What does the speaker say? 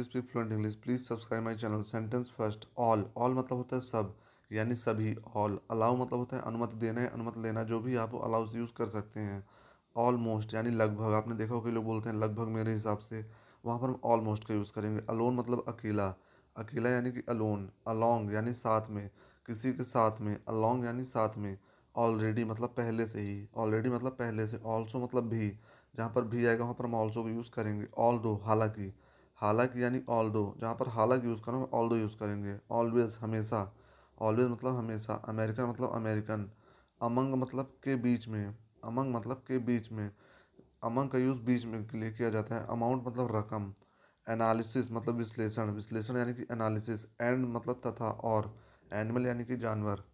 to speak fluent English please subscribe my channel sentence first all all मतलब होता है सब यानी सभी ऑल अलाउ मतलब होता है अनुमति देना है अनुमति लेना जो भी आप अलाउ यूज़ कर सकते हैं ऑलमोस्ट यानी लगभग आपने देखा हो कि लोग बोलते हैं लगभग मेरे हिसाब से वहाँ पर हम ऑलमोस्ट का यूज़ करेंगे अलोन मतलब अकेला अकेला यानी कि अलोन अलोंग यानी साथ में किसी के साथ में अलोंग यानी साथ में ऑलरेडी मतलब पहले से ही ऑलरेडी मतलब पहले से ऑल्सो मतलब भी जहाँ पर भी आएगा वहाँ पर हम ऑल्सो का यूज़ करेंगे ऑल दो हालांकि हालांकि यानी ऑल दो जहाँ पर हालांकि यूज़ करो ऑल दो यूज़ करेंगे ऑलवेज़ हमेशा ऑलवेज मतलब हमेशा अमेरिकन मतलब अमेरिकन अमंग मतलब के बीच में अमंग मतलब के बीच में अमंग का यूज़ बीच में के लिए किया जाता है अमाउंट मतलब रकम एनालिसिस मतलब विश्लेषण विश्लेषण यानी कि एनालिसिस एंड मतलब तथा और एनिमल यानी कि जानवर